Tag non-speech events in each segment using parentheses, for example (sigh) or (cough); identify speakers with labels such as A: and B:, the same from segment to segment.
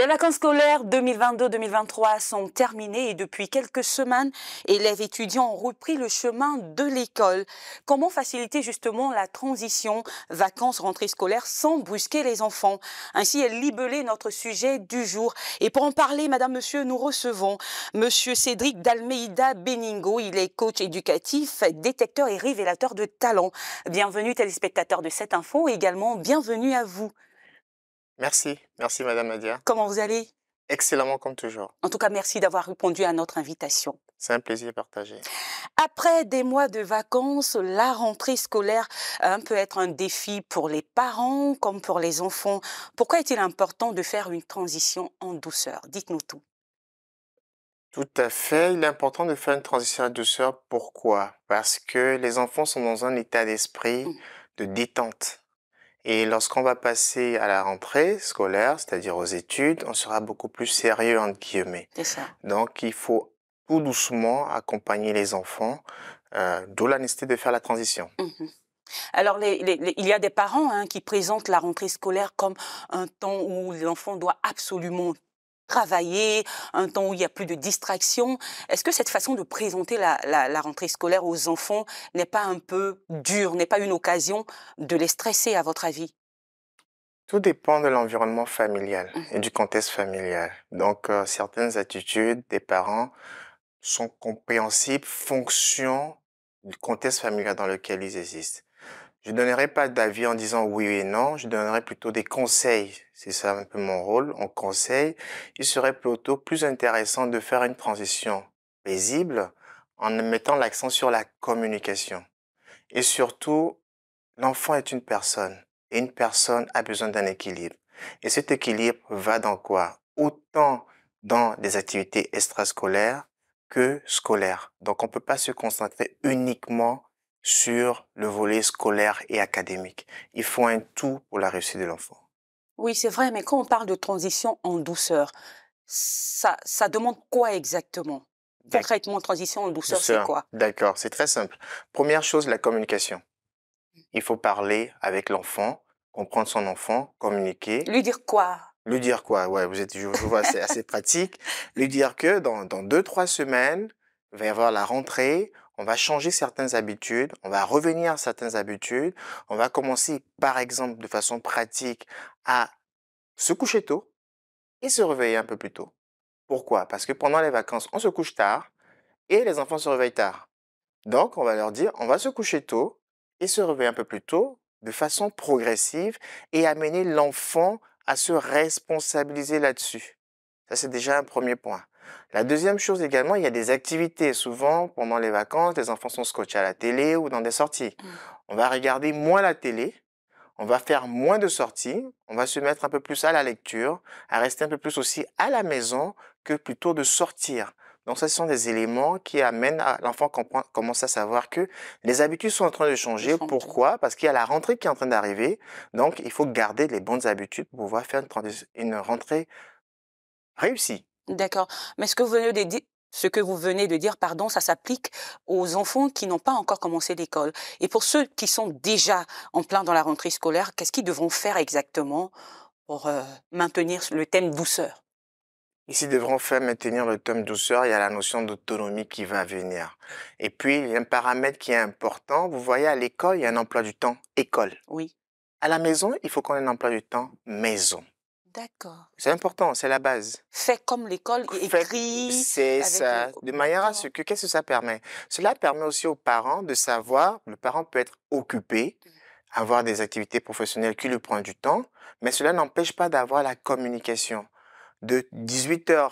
A: Les vacances scolaires 2022-2023 sont terminées et depuis quelques semaines, élèves et étudiants ont repris le chemin de l'école. Comment faciliter justement la transition vacances-rentrée scolaire sans brusquer les enfants Ainsi est libellé notre sujet du jour. Et pour en parler, Madame, Monsieur, nous recevons Monsieur Cédric d'Almeida Beningo. Il est coach éducatif, détecteur et révélateur de talents. Bienvenue téléspectateurs de cette info et également bienvenue à vous.
B: Merci, merci Madame Adia. Comment vous allez Excellemment comme toujours. En tout cas, merci d'avoir répondu à notre invitation. C'est un plaisir partagé.
A: Après des mois de vacances, la rentrée scolaire euh, peut être un défi pour les parents comme pour les enfants. Pourquoi est-il important de faire une transition en douceur Dites-nous tout.
B: Tout à fait. Il est important de faire une transition en douceur. Pourquoi Parce que les enfants sont dans un état d'esprit mmh. de détente. Et lorsqu'on va passer à la rentrée scolaire, c'est-à-dire aux études, on sera beaucoup plus sérieux, entre guillemets. C'est ça. Donc, il faut tout doucement accompagner les enfants, euh, d'où la nécessité de faire la transition. Mmh
A: Alors, il y a des parents hein, qui présentent la rentrée scolaire comme un temps où l'enfant doit absolument travailler, un temps où il y a plus de distractions. Est-ce que cette façon de présenter la, rentrée scolaire aux enfants n'est pas un peu dure, n'est pas une occasion de les stresser, à votre avis
B: tout dépend de l'environnement familial et mmh du contexte familial. Donc, euh, certaines attitudes des parents sont compréhensibles fonction du contexte familial dans lequel ils existent. Je ne donnerai pas d'avis en disant oui et non, je donnerai plutôt des conseils. C'est ça un peu mon rôle, En conseil. Il serait plutôt plus intéressant de faire une transition paisible en mettant l'accent sur la communication. Et surtout, l'enfant est une personne. Et une personne a besoin d'un équilibre. Et cet équilibre va dans quoi Autant dans des activités extrascolaires que scolaires. Donc on ne peut pas se concentrer uniquement sur le volet scolaire et académique. Il faut un tout pour la réussite de l'enfant.
A: Oui, c'est vrai, mais quand on parle de transition en douceur, ça, ça demande quoi exactement Concrètement, transition en douceur, c'est quoi
B: D'accord, c'est très simple. Première chose, la communication. Il faut parler avec l'enfant, comprendre son enfant, communiquer. Lui dire quoi Lui dire quoi Ouais, vous êtes, je, vois, c'est assez pratique. (laughs) Lui dire que dans, dans deux, trois semaines, il va y avoir la rentrée, on va changer certaines habitudes, on va revenir à certaines habitudes, on va commencer par exemple de façon pratique à se coucher tôt et se réveiller un peu plus tôt. Pourquoi Parce que pendant les vacances, on se couche tard et les enfants se réveillent tard. Donc, on va leur dire, on va se coucher tôt et se réveiller un peu plus tôt de façon progressive et amener l'enfant à se responsabiliser là-dessus. Ça, c'est déjà un premier point. La deuxième chose également, il y a des activités. Souvent, pendant les vacances, les enfants sont scotchés à la télé ou dans des sorties. Mmh. On va regarder moins la télé, on va faire moins de sorties, on va se mettre un peu plus à la lecture, à rester un peu plus aussi à la maison que plutôt de sortir. Donc, ce sont des éléments qui amènent à l'enfant commence à savoir que les habitudes sont en train de changer. Pourquoi Parce qu'il y a la rentrée qui est en train d'arriver. Donc, il faut garder les bonnes habitudes pour pouvoir faire une rentrée réussie. D'accord. Mais ce que vous venez
A: de dire, ce que vous venez de dire, pardon, ça s'applique aux enfants qui n'ont pas encore commencé l'école. Et pour ceux qui sont déjà en plein dans la rentrée scolaire, qu'est-ce qu'ils devront faire exactement pour euh, maintenir le thème douceur
B: Ici, devront faire maintenir le thème douceur, il y a la notion d'autonomie qui va venir. Et puis, il y a un paramètre qui est important. Vous voyez, à l'école, il y a un emploi du temps école. Oui. À la maison, il faut qu'on ait un emploi du temps maison. D'accord. C'est important, c'est la base. Fait comme l'école, écrit. C'est ça, de manière à ce que, qu'est-ce que ça permet Cela permet aussi aux parents de savoir, le parent peut être occupé, avoir des activités professionnelles qui lui prennent du temps, mais cela n'empêche pas d'avoir la communication. De 18h,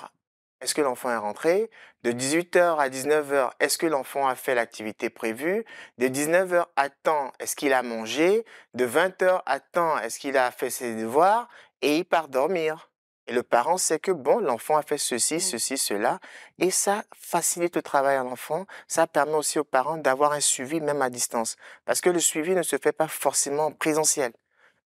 B: est-ce que l'enfant est rentré De 18h à 19h, est-ce que l'enfant a fait l'activité prévue De 19h à temps, est-ce qu'il a mangé De 20h à temps, est-ce qu'il a fait ses devoirs et il part dormir. Et le parent sait que, bon, l'enfant a fait ceci, mmh. ceci, cela, et ça facilite le travail à l'enfant, ça permet aussi aux parents d'avoir un suivi même à distance, parce que le suivi ne se fait pas forcément en présentiel.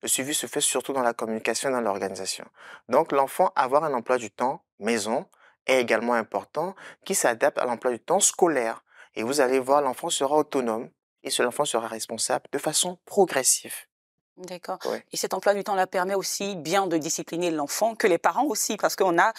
B: Le suivi se fait surtout dans la communication dans l'organisation. Donc l'enfant, avoir un emploi du temps maison est également important, qui s'adapte à l'emploi du temps scolaire. Et vous allez voir, l'enfant sera autonome et l'enfant sera responsable de façon progressive.
A: D'accord. Et cet emploi du temps-là permet aussi bien de discipliner l'enfant que les parents aussi, parce qu'on a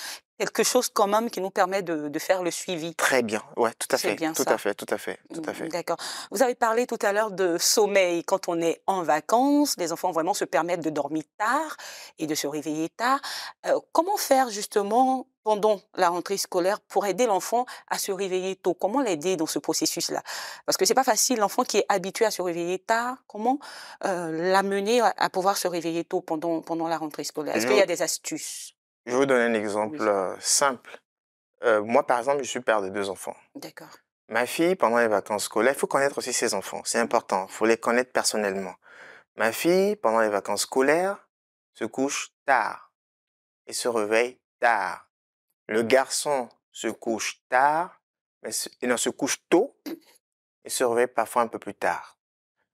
A: quelque chose quand même qui nous permet de,
B: faire le suivi. Très bien, ouais, tout à fait, bien tout à fait, tout à fait, tout à fait.
A: D'accord. Vous avez parlé tout à l'heure de sommeil quand on est en vacances. Les enfants vraiment se permettent de dormir tard et de se réveiller tard. Euh, comment faire justement pendant la rentrée scolaire pour aider l'enfant à se réveiller tôt Comment l'aider dans ce processus-là Parce que c'est pas facile, l'enfant qui est habitué à se réveiller tard, comment euh, l'amener à, à, pouvoir se réveiller tôt pendant, pendant la rentrée scolaire Est-ce qu'il y a des astuces
B: je vais vous donner un exemple euh, simple. Euh, moi, par exemple, je suis père de deux enfants. D'accord. Ma fille, pendant les vacances scolaires, il faut connaître aussi ses enfants. C'est mmh. important. Il faut les connaître personnellement. Ma fille, pendant les vacances scolaires, se couche tard et se réveille tard. Le garçon se couche tard, mais il en se couche tôt et se réveille parfois un peu plus tard.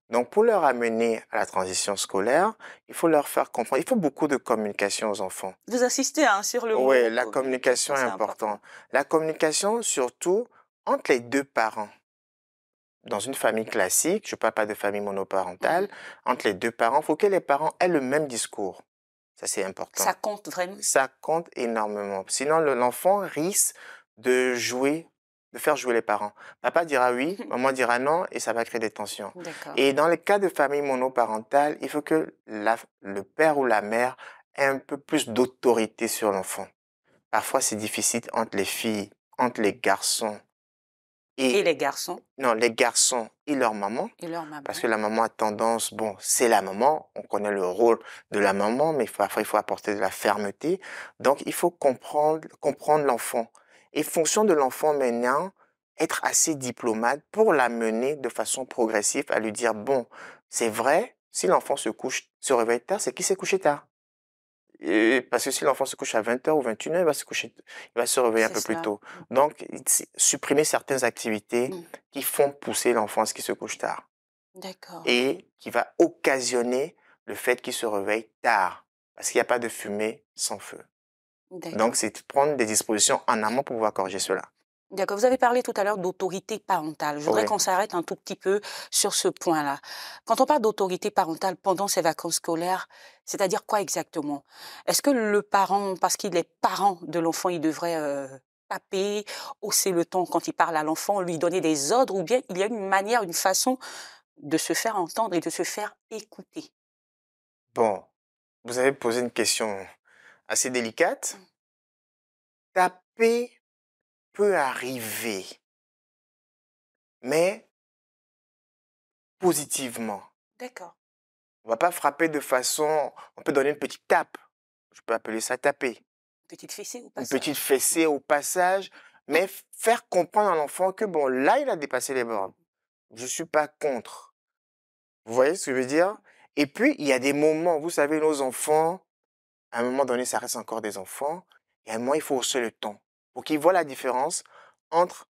B: Donc, pour leur amener à la transition scolaire, il faut leur faire comprendre. Il faut beaucoup de communication aux enfants.
A: Vous assistez hein, sur le. Oui,
B: la euh, communication est importante. La communication, surtout entre les deux parents. Dans une famille classique, je ne parle pas de famille monoparentale, mhm. entre les deux parents, il faut que les parents aient le même discours. Ça, c'est important. Ça compte vraiment. Ça compte énormément. Sinon, l'enfant risque de jouer de faire jouer les parents. Papa dira oui, (laughs) maman dira non, et ça va créer des tensions. Et dans les cas de famille monoparentale, il faut que le père ou la mère ait un peu plus d'autorité sur l'enfant. Parfois, c'est difficile entre les filles, entre les garçons. Et, et, les garçons Non, les garçons et leur maman. Et leur maman. Parce que la maman a tendance, bon, c'est la maman, on connaît le rôle de la maman, mais il faut, il faut apporter de la fermeté. Donc, il faut comprendre l'enfant. Et fonction de l'enfant maintenant, être assez diplomate pour l'amener de façon progressive à lui dire, bon, c'est vrai, si l'enfant se couche, se réveille tard, c'est qu'il s'est couché tard. parce que si l'enfant se couche à 20h ou 21h, il va se coucher, il va se réveiller un peu plus tôt. Mmh. Donc, supprimer certaines activités mmh. qui font pousser l'enfant à ce qu'il se couche tard. D'accord. Et qui va occasionner le fait qu'il se réveille tard. Parce qu'il n'y a pas de fumée sans feu. Donc, c'est prendre des dispositions en amont pour pouvoir corriger cela.
A: D'accord. Vous avez parlé tout à l'heure d'autorité parentale. Je voudrais qu'on s'arrête un tout petit peu sur ce point-là. Quand on parle d'autorité parentale pendant ces vacances scolaires, c'est-à-dire quoi exactement Est-ce que le parent, parce qu'il est parent de l'enfant, il devrait euh, taper, hausser le ton quand il parle à l'enfant, lui donner des ordres, ou bien il y a une manière, une façon de se faire entendre et de se faire écouter
B: Bon, vous avez posé une question assez délicate, Taper mmh. peut arriver, mais positivement. D'accord. On va pas frapper de façon, on peut donner une petite tape, je peux appeler ça taper. Petite fessée au passage. Une petite fessée au passage, mais faire comprendre à l'enfant que bon, là, il a dépassé les bornes. Je suis pas contre. Vous voyez ce que je veux dire? Et puis, il y a des moments, vous savez, nos enfants, à un moment donné, ça reste encore des enfants. Et à un moment, il faut hausser le ton pour qu'ils voient la différence entre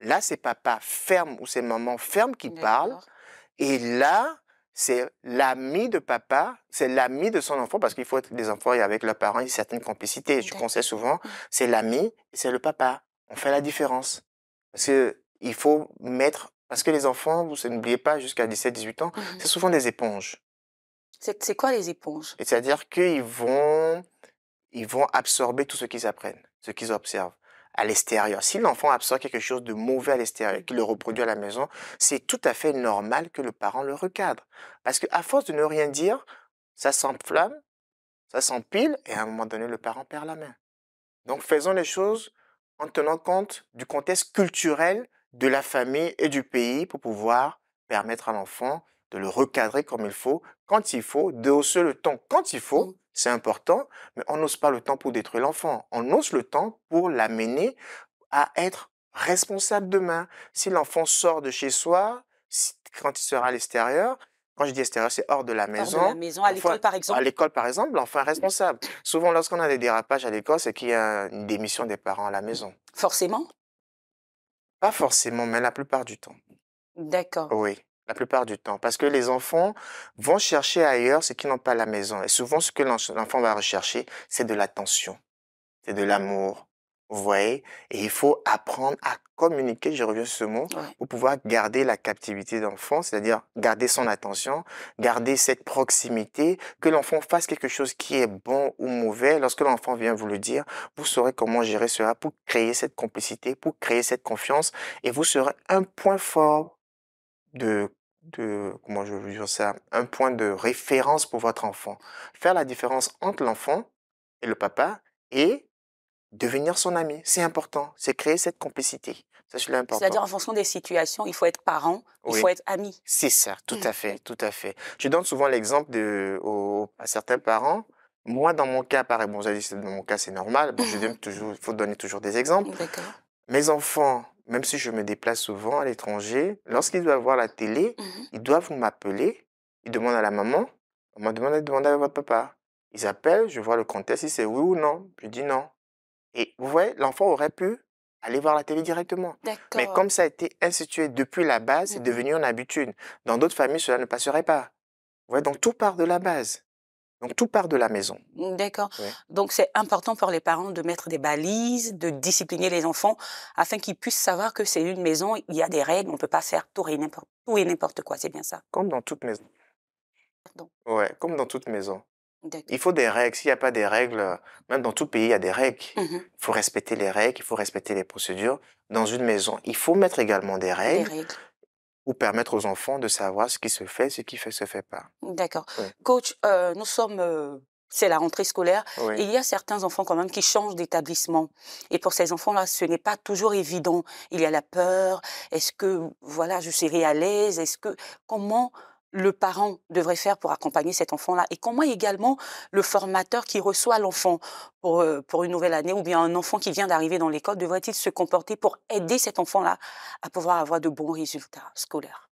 B: là, c'est papa ferme ou c'est maman ferme qui parle. Et là, c'est l'ami de papa, c'est l'ami de son enfant, parce qu'il faut être des enfants et avec leurs parents, il y a une certaine complicité. Je conseille souvent, mmh. c'est l'ami et c'est le papa. On fait la différence. Parce qu'il faut mettre, parce que les enfants, vous n'oubliez pas, jusqu'à 17-18 ans, mmh c'est souvent des éponges. C'est
A: quoi les éponges
B: C'est-à-dire qu'ils vont, ils vont absorber tout ce qu'ils apprennent, ce qu'ils observent à l'extérieur. Si l'enfant absorbe quelque chose de mauvais à l'extérieur, qu'il le reproduit à la maison, c'est tout à fait normal que le parent le recadre. Parce qu'à force de ne rien dire, ça s'enflamme, ça s'empile, et à un moment donné, le parent perd la main. Donc faisons les choses en tenant compte du contexte culturel de la famille et du pays pour pouvoir permettre à l'enfant de le recadrer comme il faut, quand il faut, de hausser le temps quand il faut, mmh. c'est important, mais on n'ose pas le temps pour détruire l'enfant, on ose le temps pour l'amener à être responsable demain. Si l'enfant sort de chez soi, quand il sera à l'extérieur, quand je dis extérieur, c'est hors de la maison. de la maison, à l'école par exemple. À l'école par exemple, l'enfant est mmh. responsable. Souvent, lorsqu'on a des dérapages à l'école, c'est qu'il y a une démission des parents à la maison. Forcément Pas forcément, mais la plupart du temps. D'accord. Oui la plupart du temps, parce que les enfants vont chercher ailleurs ce qu'ils n'ont pas à la maison. Et souvent, ce que l'enfant va rechercher, c'est de l'attention, c'est de l'amour. Vous voyez Et il faut apprendre à communiquer, je reviens sur ce mot, pour pouvoir garder la captivité d'enfant, c'est-à-dire garder son attention, garder cette proximité, que l'enfant fasse quelque chose qui est bon ou mauvais. Lorsque l'enfant vient vous le dire, vous saurez comment gérer cela pour créer cette complicité, pour créer cette confiance, et vous serez un point fort de de, comment je veux dire ça, un point de référence pour votre enfant. Faire la différence entre l'enfant et le papa et devenir son ami. C'est important. C'est créer cette complicité. C'est-à-dire en
A: fonction des situations, il faut être parent, il faut être ami.
B: C'est ça, tout mmh. à fait, tout à fait. Je donne souvent l'exemple à certains parents. Moi, dans mon cas, pareil, bon, j'ai dit dans mon cas, c'est normal. Bon, je donne (laughs) toujours, il faut donner toujours des exemples. Mes enfants même si je me déplace souvent à l'étranger, lorsqu'ils doivent voir la télé, mmh ils doivent m'appeler. Ils demandent à la maman, on m'a demandé de demander à votre papa. Ils appellent, je vois le contexte, si c'est oui ou non. Je dis non. Et vous voyez, l'enfant aurait pu aller voir la télé directement. Mais comme ça a été institué depuis la base, c'est mmh devenu une habitude. Dans d'autres familles, cela ne passerait pas. Vous voyez, donc tout part de la base. Donc tout part de la maison.
A: D'accord. Donc c'est important pour les parents de mettre des balises, de discipliner les enfants afin qu'ils puissent savoir que c'est une maison, il y a des règles, on ne peut pas faire tout et n'importe quoi, c'est bien ça.
B: Comme dans toute maison. Pardon. Ouais, comme dans toute maison. Il faut des règles. S'il n'y a pas des règles, euh, même dans tout pays, il y a des règles. Mmh il faut respecter les règles, il faut respecter les procédures. Dans une maison, il faut mettre également des règles. Des règles ou permettre aux enfants de savoir ce qui se fait, ce qui ne se fait pas.
A: D'accord. Coach, euh, nous sommes... Euh, c'est la rentrée scolaire. il y a certains enfants quand même qui changent d'établissement. Et pour ces enfants-là, ce n'est pas toujours évident. Il y a la peur. Est-ce que, voilà, je serai à l'aise Est-ce que, comment le parent devrait faire pour accompagner cet enfant-là et comment également le formateur qui reçoit l'enfant pour, euh, pour une nouvelle année ou bien un enfant qui vient d'arriver dans l'école devrait-il se comporter pour aider cet enfant-là à pouvoir avoir de bons résultats scolaires